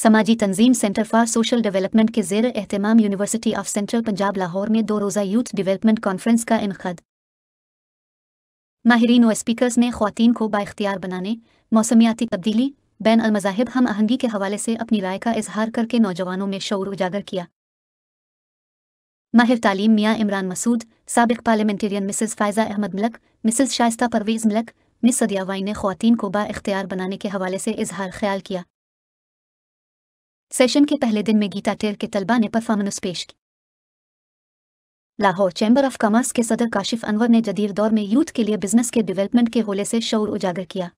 समाजी तंजीम centre for social development के जेर एहतमाम university of central Punjab Lahore में दो रोज़ा यूथ डेवलपमेंट कॉन्फ्रेंस का इनखद माहरीन व स्पीकर्स ने खातन को बाख्तियार बनाने मौसमियाती तब्दीली बैन अलमजाहब हम आहंगी के हवाले से अपनी राय का इजहार करके नौजवानों में शौर उजागर किया माहिर तालीम मियाँ इमरान मसूद सबक parliamentarian mrs Faiza Ahmed Malik mrs Shaista Parvez Malik miss सदियावाई ने खातन को बाख्तियार बनाने के हवाले से इजहार ख्याल किया सेशन के पहले दिन में गीता टेर के तलबा ने परफॉर्मेंस पेश की लाहौर चैम्बर ऑफ कॉमर्स के सदर काशिफ अनवर ने जदीर दौर में यूथ के लिए बिजनेस के डेवलपमेंट के होले से शौर उजागर किया